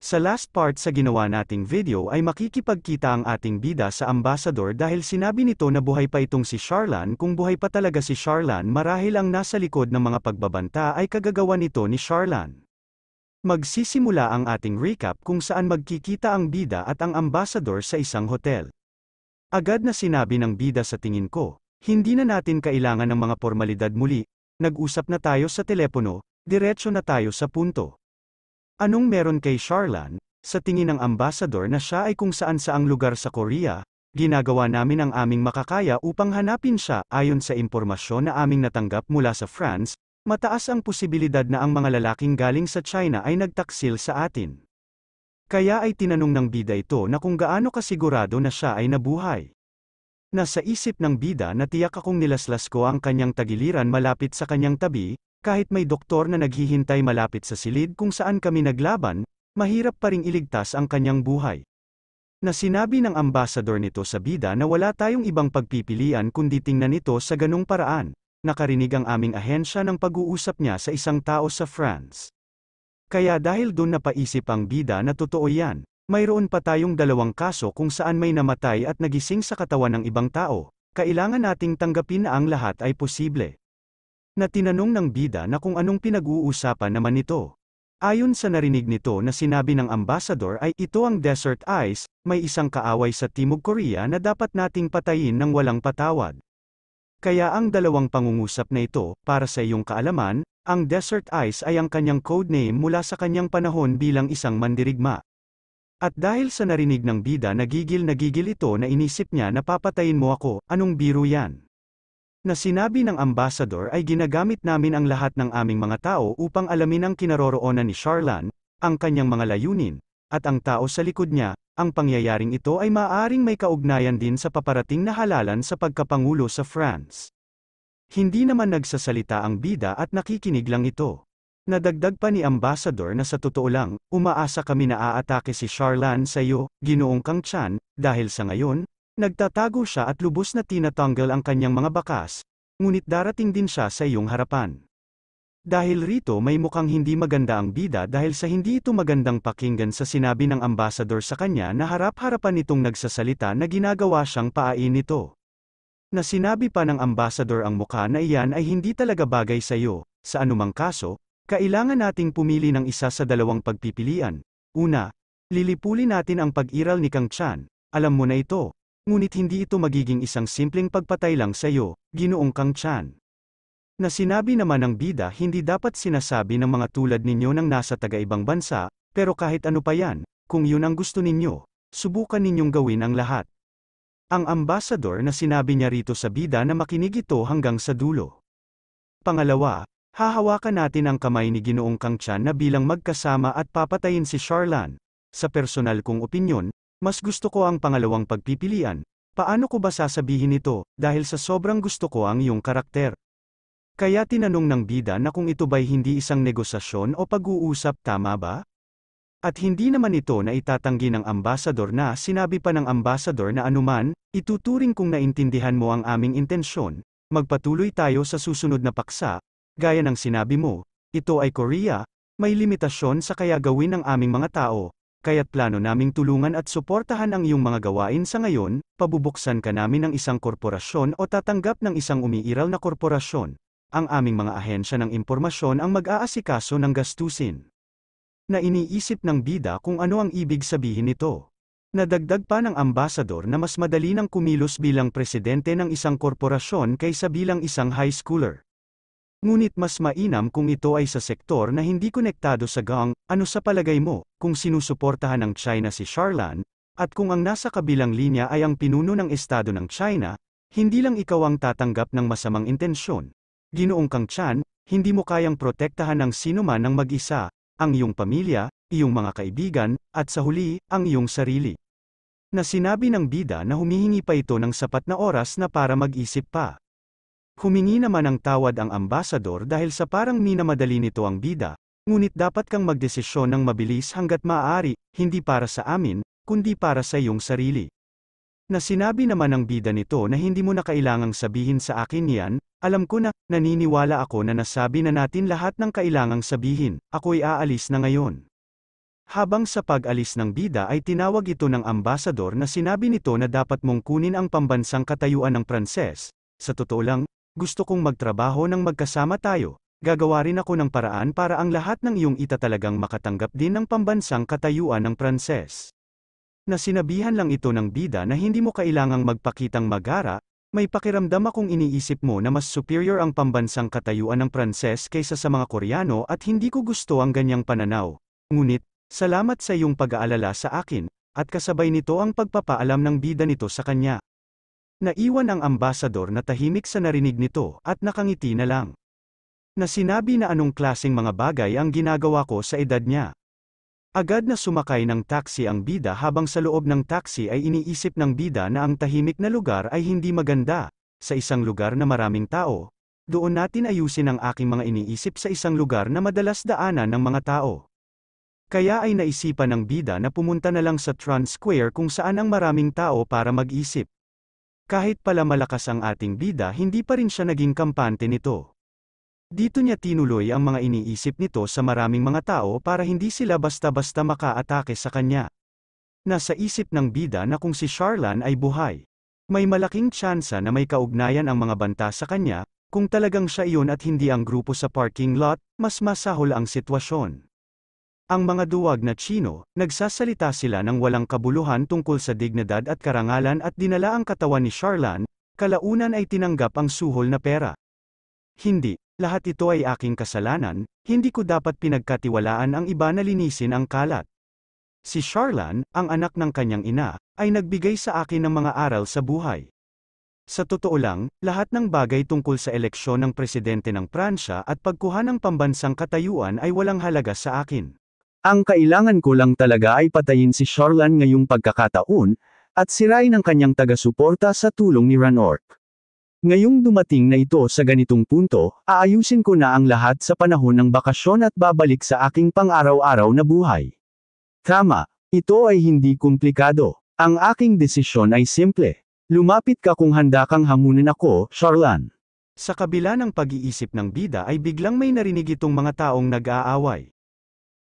Sa last part sa ginawa nating video ay makikipagkita ang ating bida sa ambassador dahil sinabi nito na buhay pa itong si Charlan kung buhay pa talaga si Charlan marahil ang nasa likod ng mga pagbabanta ay kagagawa nito ni Charlan. Magsisimula ang ating recap kung saan magkikita ang bida at ang ambassador sa isang hotel. Agad na sinabi ng bida sa tingin ko, hindi na natin kailangan ng mga formalidad muli, nag-usap na tayo sa telepono, diretsyo na tayo sa punto. Anong meron kay Charlan? Sa tingin ng ambasador na siya ay kung saan saang lugar sa Korea, ginagawa namin ang aming makakaya upang hanapin siya ayon sa impormasyon na aming natanggap mula sa France, mataas ang posibilidad na ang mga lalaking galing sa China ay nagtaksil sa atin. Kaya ay tinanong ng bida ito na kung gaano kasigurado na siya ay nabuhay. Nasa isip ng bida na tiyak akong nilaslas ko ang kanyang tagiliran malapit sa kanyang tabi, kahit may doktor na naghihintay malapit sa silid kung saan kami naglaban, mahirap pa ring iligtas ang kanyang buhay. Na sinabi ng ambasador nito sa bida na wala tayong ibang pagpipilian kundi tingnan ito sa ganong paraan, nakarinig ang aming ahensya ng pag-uusap niya sa isang tao sa France. Kaya dahil doon napaisip ang bida na totoo yan, mayroon pa tayong dalawang kaso kung saan may namatay at nagising sa katawan ng ibang tao, kailangan nating tanggapin na ang lahat ay posible na tinanong ng bida na kung anong pinag-uusapan naman ito. Ayon sa narinig nito na sinabi ng ambasador ay ito ang Desert Ice, may isang kaaway sa Timog Korea na dapat nating patayin ng walang patawad. Kaya ang dalawang pangungusap na ito, para sa iyong kaalaman, ang Desert Ice ay ang kanyang codename mula sa kanyang panahon bilang isang mandirigma. At dahil sa narinig ng bida nagigil nagigil ito na inisip niya na papatayin mo ako, anong biro yan? na sinabi ng ambasador ay ginagamit namin ang lahat ng aming mga tao upang alamin ang kinaroroonan ni Charlan, ang kanyang mga layunin, at ang tao sa likod niya, ang pangyayaring ito ay maaaring may kaugnayan din sa paparating na halalan sa pagkapangulo sa France. Hindi naman nagsasalita ang bida at nakikinig lang ito. Nadagdag pa ni ambasador na sa totoo lang, umaasa kami na aatake si Charlan sa iyo, ginoong Kang Chan, dahil sa ngayon, Nagtatago siya at lubos na tinatanggal ang kanyang mga bakas, ngunit darating din siya sa iyong harapan. Dahil rito may mukhang hindi maganda ang bida dahil sa hindi ito magandang pakinggan sa sinabi ng ambasador sa kanya na harap-harapan itong nagsasalita na ginagawa siyang paain nito. Na sinabi pa ng ambasador ang mukha na iyan ay hindi talaga bagay sa iyo, sa anumang kaso, kailangan nating pumili ng isa sa dalawang pagpipilian. Una, lilipuli natin ang pag-iral ni Kang Chan, alam mo na ito, ngunit hindi ito magiging isang simpleng pagpatay lang sa iyo, ginoong Kang Chan. Na sinabi naman ng bida hindi dapat sinasabi ng mga tulad ninyo nang nasa taga-ibang bansa, pero kahit ano pa yan, kung yun ang gusto ninyo, subukan ninyong gawin ang lahat. Ang ambasador na sinabi niya rito sa bida na makinig ito hanggang sa dulo. Pangalawa, hahawakan natin ang kamay ni Ginoong Kang Chan na bilang magkasama at papatayin si Charlan. Sa personal kong opinyon, mas gusto ko ang pangalawang pagpipilian. Paano ko ba sasabihin ito, dahil sa sobrang gusto ko ang iyong karakter? Kaya tinanong ng bida na kung ito ba'y hindi isang negosasyon o pag-uusap tama ba? At hindi naman ito na itatanggi ng ambasador na sinabi pa ng ambasador na anuman, ituturing kung naintindihan mo ang aming intensyon, magpatuloy tayo sa susunod na paksa, gaya ng sinabi mo, ito ay Korea, may limitasyon sa kaya gawin ng aming mga tao, kaya't plano naming tulungan at suportahan ang iyong mga gawain sa ngayon, pabubuksan ka namin ng isang korporasyon o tatanggap ng isang umiiral na korporasyon. Ang aming mga ahensya ng impormasyon ang mag-aasikaso ng gastusin. Na iniisip ng bida kung ano ang ibig sabihin nito. Nadagdag pa ng ambasador na mas madali nang kumilos bilang presidente ng isang korporasyon kaysa bilang isang high schooler. Ngunit mas mainam kung ito ay sa sektor na hindi konektado sa gang, ano sa palagay mo, kung sinusuportahan ng China si Charlan, at kung ang nasa kabilang linya ay ang pinuno ng Estado ng China, hindi lang ikaw ang tatanggap ng masamang intensyon. Ginoong Kang Chan, hindi mo kayang protektahan ng sino man ng mag-isa, ang iyong pamilya, iyong mga kaibigan, at sa huli, ang iyong sarili. Na sinabi ng bida na humihingi pa ito ng sapat na oras na para mag-isip pa. Humingi naman ng tawad ang ambasador dahil sa parang minamadali nito ang bida, ngunit dapat kang magdesisyon ng mabilis hanggat maaari, hindi para sa amin, kundi para sa iyong sarili. Na sinabi naman ng bida nito na hindi mo na kailangang sabihin sa akin yan, alam ko na, naniniwala ako na nasabi na natin lahat ng kailangang sabihin, ako'y aalis na ngayon. Habang sa pag-alis ng bida ay tinawag ito ng ambasador na sinabi nito na dapat mong kunin ang pambansang katayuan ng Pranses. Sa totoo lang, gusto kong magtrabaho ng magkasama tayo, gagawa rin ako ng paraan para ang lahat ng iyong ita talagang makatanggap din ng pambansang katayuan ng Pranses. Na sinabihan lang ito ng bida na hindi mo kailangang magpakitang magara, may pakiramdam akong iniisip mo na mas superior ang pambansang katayuan ng Pranses kaysa sa mga Koreano at hindi ko gusto ang ganyang pananaw. Ngunit, salamat sa iyong pag-aalala sa akin, at kasabay nito ang pagpapaalam ng bida nito sa kanya. Naiwan ang ambasador na tahimik sa narinig nito at nakangiti na lang. Na sinabi na anong klasing mga bagay ang ginagawa ko sa edad niya. Agad na sumakay ng taxi ang bida habang sa loob ng taxi ay iniisip ng bida na ang tahimik na lugar ay hindi maganda, sa isang lugar na maraming tao, doon natin ayusin ang aking mga iniisip sa isang lugar na madalas daanan ng mga tao. Kaya ay naisipan ng bida na pumunta na lang sa Trans Square kung saan ang maraming tao para mag-isip. Kahit pala malakas ang ating bida hindi pa rin siya naging kampante nito. Dito niya tinuloy ang mga iniisip nito sa maraming mga tao para hindi sila basta-basta makaatake sa kanya. Nasa isip ng bida na kung si Charlan ay buhay, may malaking tsansa na may kaugnayan ang mga banta sa kanya, kung talagang siya iyon at hindi ang grupo sa parking lot, mas masahol ang sitwasyon. Ang mga duwag na Chino, nagsasalita sila ng walang kabuluhan tungkol sa dignidad at karangalan at dinala ang katawan ni Charlan, kalaunan ay tinanggap ang suhol na pera. Hindi, lahat ito ay aking kasalanan, hindi ko dapat pinagkatiwalaan ang iba na linisin ang kalat. Si Charlan, ang anak ng kanyang ina, ay nagbigay sa akin ng mga aral sa buhay. Sa totoo lang, lahat ng bagay tungkol sa eleksyon ng presidente ng Pransya at pagkuha ng pambansang katayuan ay walang halaga sa akin. Ang kailangan ko lang talaga ay patayin si Charlan ngayong pagkakataon, at sirain ang kanyang taga-suporta sa tulong ni Ranork. Ngayong dumating na ito sa ganitong punto, aayusin ko na ang lahat sa panahon ng bakasyon at babalik sa aking pang-araw-araw na buhay. Tama, ito ay hindi komplikado. Ang aking desisyon ay simple. Lumapit ka kung handa kang hamunin ako, Charlan. Sa kabila ng pag-iisip ng bida ay biglang may narinig itong mga taong nag-aaway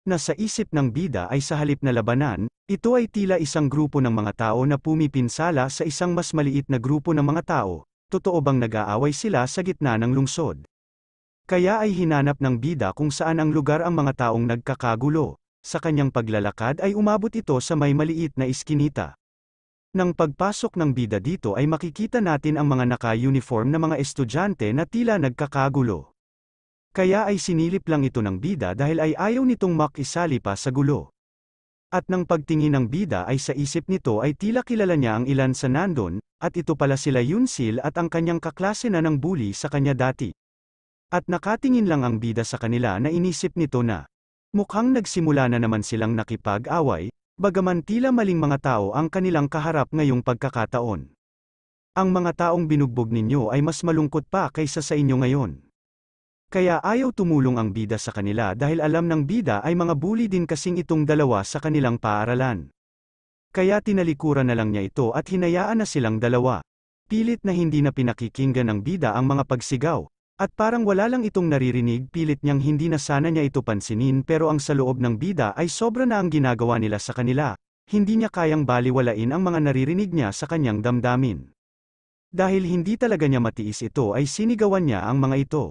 na sa isip ng bida ay sa halip na labanan, ito ay tila isang grupo ng mga tao na pumipinsala sa isang mas maliit na grupo ng mga tao, totoo bang nag-aaway sila sa gitna ng lungsod? Kaya ay hinanap ng bida kung saan ang lugar ang mga taong nagkakagulo. Sa kanyang paglalakad ay umabot ito sa may maliit na iskinita. Nang pagpasok ng bida dito ay makikita natin ang mga naka-uniform na mga estudyante na tila nagkakagulo. Kaya ay sinilip lang ito ng bida dahil ay ayaw nitong makisali pa sa gulo. At nang pagtingin ng bida ay sa isip nito ay tila kilala niya ang ilan sa nandon, at ito pala sila Yunsil at ang kanyang kaklase na ng bully sa kanya dati. At nakatingin lang ang bida sa kanila na inisip nito na mukhang nagsimula na naman silang nakipag-away, bagaman tila maling mga tao ang kanilang kaharap ngayong pagkakataon. Ang mga taong binugbog ninyo ay mas malungkot pa kaysa sa inyo ngayon. Kaya ayaw tumulong ang bida sa kanila dahil alam ng bida ay mga bully din kasing itong dalawa sa kanilang paaralan. Kaya tinalikuran na lang niya ito at hinayaan na silang dalawa. Pilit na hindi na pinakikinggan ng bida ang mga pagsigaw, at parang wala lang itong naririnig pilit niyang hindi na sana niya ito pansinin pero ang sa loob ng bida ay sobra na ang ginagawa nila sa kanila, hindi niya kayang baliwalain ang mga naririnig niya sa kanyang damdamin. Dahil hindi talaga niya matiis ito ay sinigawan niya ang mga ito.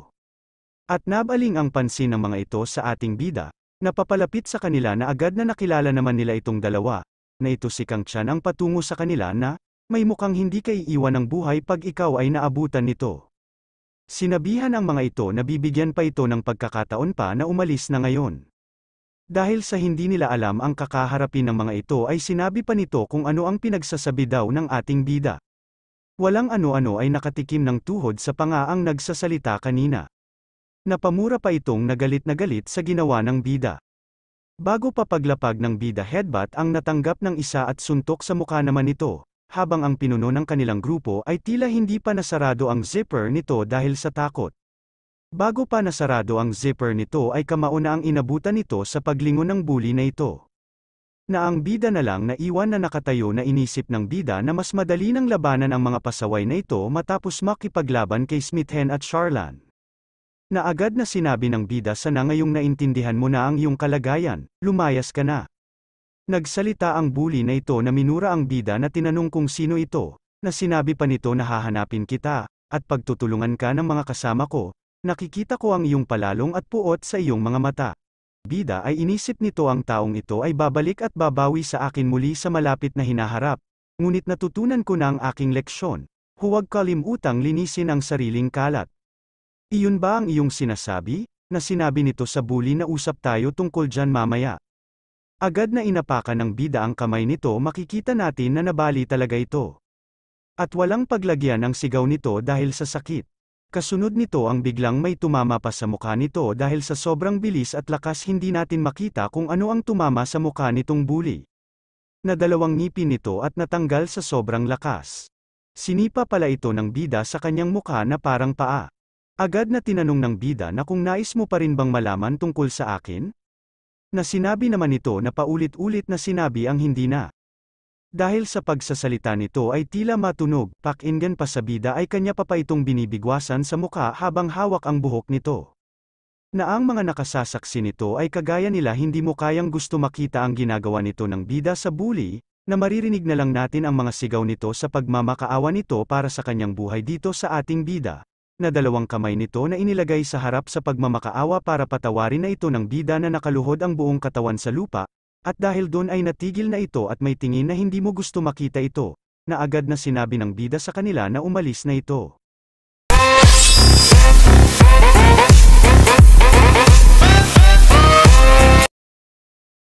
At nabaling ang pansin ng mga ito sa ating bida, napapalapit sa kanila na agad na nakilala naman nila itong dalawa, na ito si Kang Chan ang patungo sa kanila na, may mukhang hindi ka iiwan ng buhay pag ikaw ay naabutan nito. Sinabihan ang mga ito na bibigyan pa ito ng pagkakataon pa na umalis na ngayon. Dahil sa hindi nila alam ang kakaharapin ng mga ito ay sinabi pa nito kung ano ang pinagsasabi daw ng ating bida. Walang ano-ano ay nakatikim ng tuhod sa pangaang nagsasalita kanina. Napamura pa itong nagalit na galit sa ginawa ng bida. Bago pa paglapag ng bida headbutt ang natanggap ng isa at suntok sa mukha naman nito, habang ang pinuno ng kanilang grupo ay tila hindi pa nasarado ang zipper nito dahil sa takot. Bago pa nasarado ang zipper nito ay kamauna ang inabutan nito sa paglingon ng bully na ito. Na ang bida na lang naiwan na nakatayo na inisip ng bida na mas madali nang labanan ang mga pasaway na ito matapos makipaglaban kay Smithen at Charlan na agad na sinabi ng bida sana ngayong naintindihan mo na ang iyong kalagayan, lumayas ka na. Nagsalita ang bully na ito na minura ang bida na tinanong kung sino ito, na sinabi pa nito na hahanapin kita, at pagtutulungan ka ng mga kasama ko, nakikita ko ang iyong palalong at puot sa iyong mga mata. Bida ay inisip nito ang taong ito ay babalik at babawi sa akin muli sa malapit na hinaharap, ngunit natutunan ko na ang aking leksyon, huwag kalimutang linisin ang sariling kalat. Iyon ba ang iyong sinasabi? Na sinabi nito sa bully na usap tayo tungkol dyan mamaya. Agad na inapakan ng bida ang kamay nito makikita natin na nabali talaga ito. At walang paglagyan ang sigaw nito dahil sa sakit. Kasunod nito ang biglang may tumama pa sa mukha nito dahil sa sobrang bilis at lakas hindi natin makita kung ano ang tumama sa mukha nitong bully. Na dalawang ngipin nito at natanggal sa sobrang lakas. Sinipa pala ito ng bida sa kanyang mukha na parang paa. Agad na tinanong ng bida na kung nais mo pa rin bang malaman tungkol sa akin? Na sinabi naman ito na paulit-ulit na sinabi ang hindi na. Dahil sa pagsasalita nito ay tila matunog, pakinggan pa sa bida ay kanya pa pa itong binibigwasan sa mukha habang hawak ang buhok nito. Na ang mga nakasasaksi nito ay kagaya nila hindi mo kayang gusto makita ang ginagawa nito ng bida sa bully, na maririnig na lang natin ang mga sigaw nito sa pagmamakaawa nito para sa kanyang buhay dito sa ating bida na dalawang kamay nito na inilagay sa harap sa pagmamakaawa para patawarin na ito ng bida na nakaluhod ang buong katawan sa lupa, at dahil doon ay natigil na ito at may tingin na hindi mo gusto makita ito, na agad na sinabi ng bida sa kanila na umalis na ito.